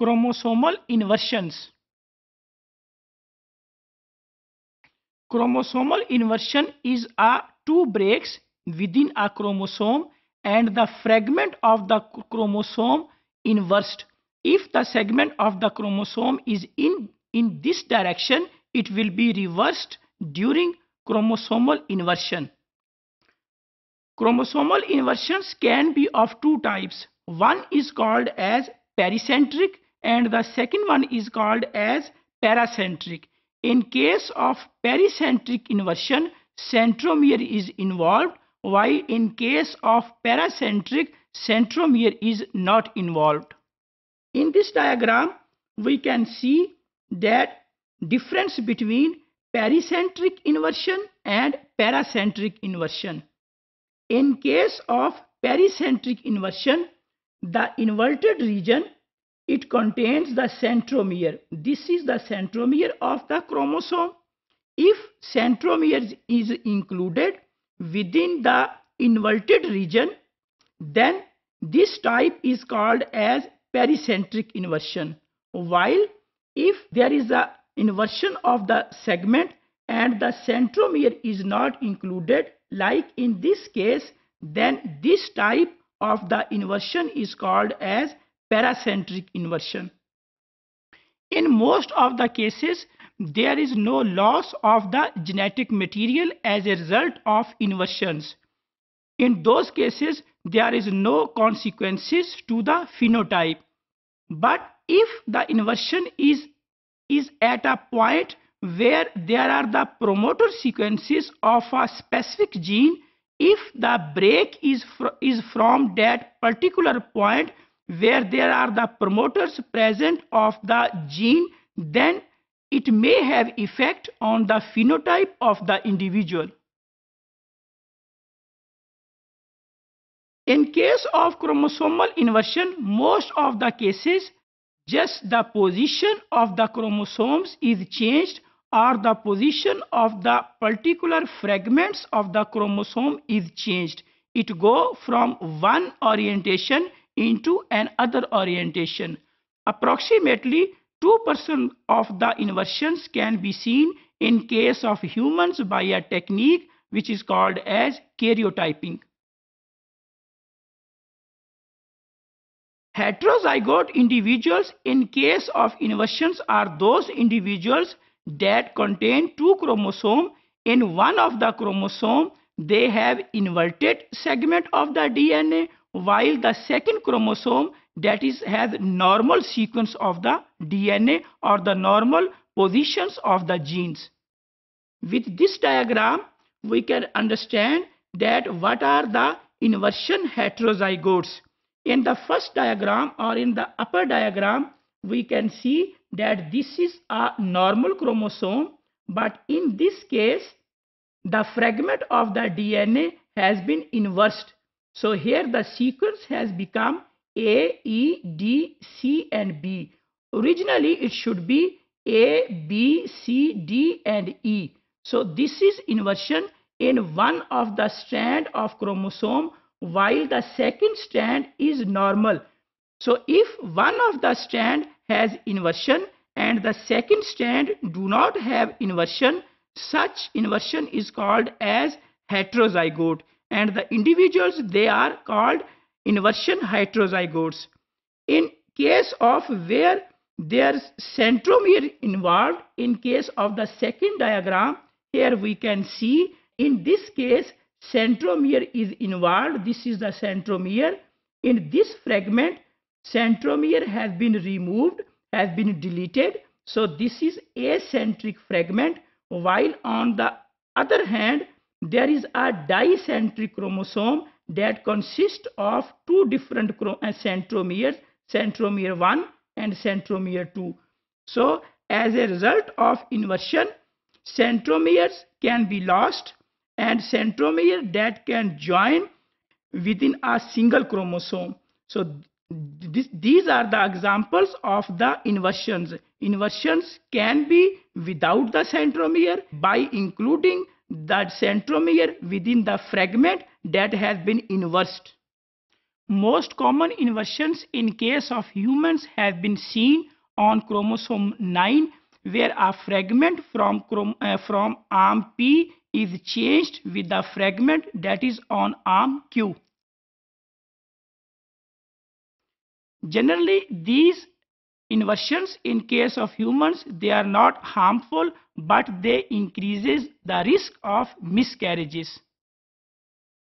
chromosomal inversions. Chromosomal inversion is a two breaks within a chromosome and the fragment of the chromosome inversed. If the segment of the chromosome is in, in this direction, it will be reversed during chromosomal inversion. Chromosomal inversions can be of two types. One is called as pericentric and the second one is called as paracentric. In case of pericentric inversion, centromere is involved while in case of paracentric, centromere is not involved. In this diagram, we can see that difference between pericentric inversion and paracentric inversion. In case of pericentric inversion, the inverted region it contains the centromere. This is the centromere of the chromosome. If centromere is included within the inverted region, then this type is called as pericentric inversion. While if there is a inversion of the segment and the centromere is not included, like in this case, then this type of the inversion is called as paracentric inversion. In most of the cases, there is no loss of the genetic material as a result of inversions. In those cases, there is no consequences to the phenotype. But if the inversion is, is at a point where there are the promoter sequences of a specific gene, if the break is, fr is from that particular point, where there are the promoters present of the gene then it may have effect on the phenotype of the individual. In case of chromosomal inversion, most of the cases, just the position of the chromosomes is changed or the position of the particular fragments of the chromosome is changed. It go from one orientation into an other orientation. Approximately 2% of the inversions can be seen in case of humans by a technique which is called as karyotyping. Heterozygote individuals in case of inversions are those individuals that contain two chromosomes. In one of the chromosome, they have inverted segment of the DNA while the second chromosome that is has normal sequence of the DNA or the normal positions of the genes. With this diagram, we can understand that what are the inversion heterozygotes. In the first diagram or in the upper diagram, we can see that this is a normal chromosome, but in this case, the fragment of the DNA has been inversed so here the sequence has become A, E, D, C and B. Originally it should be A, B, C, D and E. So this is inversion in one of the strand of chromosome while the second strand is normal. So if one of the strand has inversion and the second strand do not have inversion, such inversion is called as heterozygote and the individuals they are called inversion heterozygotes. In case of where their centromere involved, in case of the second diagram, here we can see in this case centromere is involved. This is the centromere. In this fragment, centromere has been removed, has been deleted. So this is a centric fragment while on the other hand there is a dicentric chromosome that consists of two different uh, centromeres, centromere 1 and centromere 2. So, as a result of inversion, centromeres can be lost and centromere that can join within a single chromosome. So, this, these are the examples of the inversions. Inversions can be without the centromere by including the centromere within the fragment that has been inversed. Most common inversions in case of humans have been seen on chromosome 9 where a fragment from, uh, from arm P is changed with the fragment that is on arm Q. Generally, these inversions in case of humans, they are not harmful but they increases the risk of miscarriages